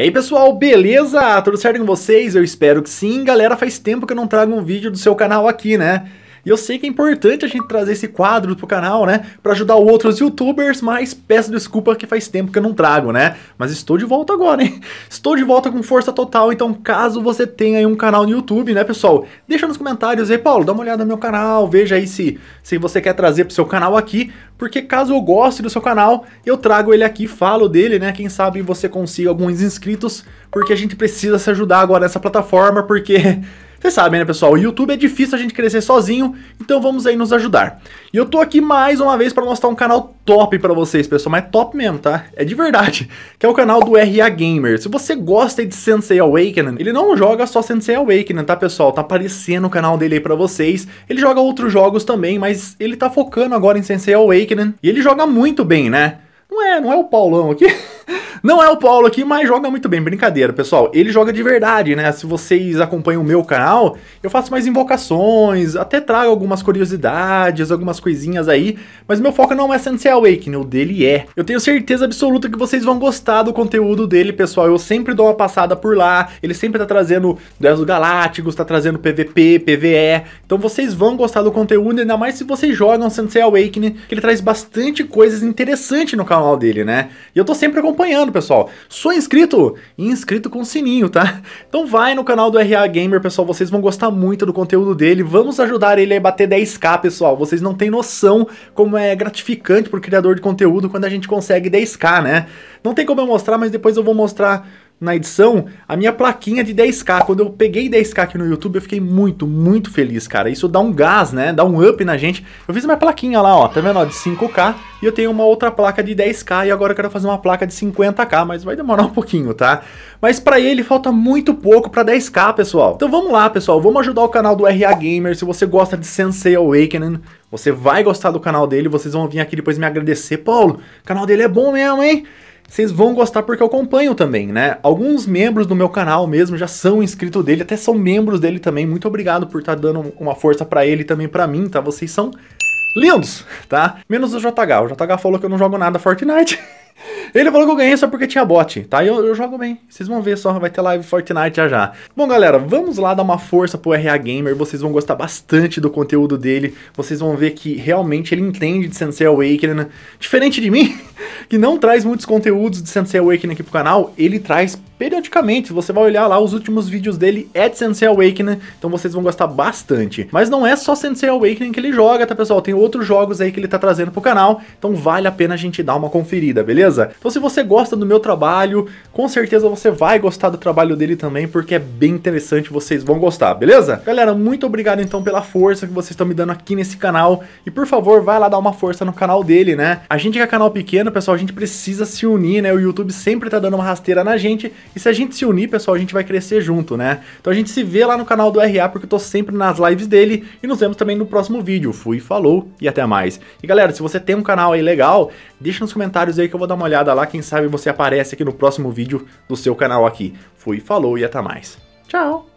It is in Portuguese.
E aí pessoal, beleza? Tudo certo com vocês? Eu espero que sim. Galera, faz tempo que eu não trago um vídeo do seu canal aqui, né? E eu sei que é importante a gente trazer esse quadro pro canal, né? Pra ajudar outros youtubers, mas peço desculpa que faz tempo que eu não trago, né? Mas estou de volta agora, hein? Estou de volta com força total, então caso você tenha aí um canal no YouTube, né, pessoal? Deixa nos comentários aí, Paulo, dá uma olhada no meu canal, veja aí se, se você quer trazer pro seu canal aqui, porque caso eu goste do seu canal, eu trago ele aqui, falo dele, né? Quem sabe você consiga alguns inscritos, porque a gente precisa se ajudar agora nessa plataforma, porque... Vocês sabem, né, pessoal? O YouTube é difícil a gente crescer sozinho, então vamos aí nos ajudar. E eu tô aqui mais uma vez para mostrar um canal top para vocês, pessoal, mas top mesmo, tá? É de verdade, que é o canal do RA Gamer. Se você gosta de Sensei Awakening, ele não joga só Sensei Awakening, tá, pessoal? Tá aparecendo o canal dele aí pra vocês. Ele joga outros jogos também, mas ele tá focando agora em Sensei Awakening. E ele joga muito bem, né? Não é, não é o Paulão aqui... Não é o Paulo aqui, mas joga muito bem. Brincadeira, pessoal. Ele joga de verdade, né? Se vocês acompanham o meu canal, eu faço mais invocações, até trago algumas curiosidades, algumas coisinhas aí. Mas meu foco não é Sensei Awakening, o dele é. Eu tenho certeza absoluta que vocês vão gostar do conteúdo dele, pessoal. Eu sempre dou uma passada por lá. Ele sempre tá trazendo Duelos Galácticos, tá trazendo PVP, PVE. Então vocês vão gostar do conteúdo, ainda mais se vocês jogam Sensei Awakening, que ele traz bastante coisas interessantes no canal dele, né? E eu tô sempre acompanhando lembrando, pessoal, sou inscrito inscrito com sininho, tá? Então vai no canal do RH Gamer, pessoal, vocês vão gostar muito do conteúdo dele. Vamos ajudar ele a bater 10k, pessoal. Vocês não têm noção como é gratificante pro criador de conteúdo quando a gente consegue 10k, né? Não tem como eu mostrar, mas depois eu vou mostrar na edição a minha plaquinha de 10k. Quando eu peguei 10k aqui no YouTube, eu fiquei muito, muito feliz, cara. Isso dá um gás, né? Dá um up na gente. Eu fiz uma plaquinha lá, ó, tá vendo? Ó, de 5k. E eu tenho uma outra placa de 10k e agora eu quero fazer uma placa de 50k, mas vai demorar um pouquinho, tá? Mas para ele falta muito pouco para 10k, pessoal. Então vamos lá, pessoal. Vamos ajudar o canal do RA Gamer. Se você gosta de Sensei Awakening, você vai gostar do canal dele. Vocês vão vir aqui depois me agradecer. Paulo, o canal dele é bom mesmo, hein? vocês vão gostar porque eu acompanho também, né? Alguns membros do meu canal mesmo já são inscritos dele, até são membros dele também. Muito obrigado por estar tá dando uma força para ele e também para mim, tá? Vocês são lindos, tá? Menos o JH. O JH falou que eu não jogo nada Fortnite. Ele falou que eu ganhei só porque tinha bot, tá? E eu, eu, jogo bem. Vocês vão ver só, vai ter live Fortnite já já. Bom, galera, vamos lá dar uma força pro RH Gamer. Vocês vão gostar bastante do conteúdo dele. Vocês vão ver que realmente ele entende de Sensei Awakening. Diferente de mim, que não traz muitos conteúdos de Sensei Awakening aqui pro canal, ele traz periodicamente. Você vai olhar lá os últimos vídeos dele é de Sensei Awakening, então vocês vão gostar bastante. Mas não é só Sensei Awakening que ele joga, tá pessoal? Tem outros jogos aí que ele tá trazendo pro canal, então vale a pena a gente dar uma conferida, beleza? Então, se você gosta do meu trabalho, com certeza você vai gostar do trabalho dele também, porque é bem interessante, vocês vão gostar, beleza? Galera, muito obrigado então pela força que vocês estão me dando aqui nesse canal. E por favor, vai lá dar uma força no canal dele, né? A gente que é canal pequeno, pessoal, a gente precisa se unir, né? O YouTube sempre tá dando uma rasteira na gente. E se a gente se unir, pessoal, a gente vai crescer junto, né? Então a gente se vê lá no canal do RA, porque eu tô sempre nas lives dele. E nos vemos também no próximo vídeo. Fui, falou e até mais. E galera, se você tem um canal aí legal, deixa nos comentários aí que eu vou dar uma olhada olhada lá, quem sabe você aparece aqui no próximo vídeo do seu canal aqui. Fui, falou e até mais. Tchau!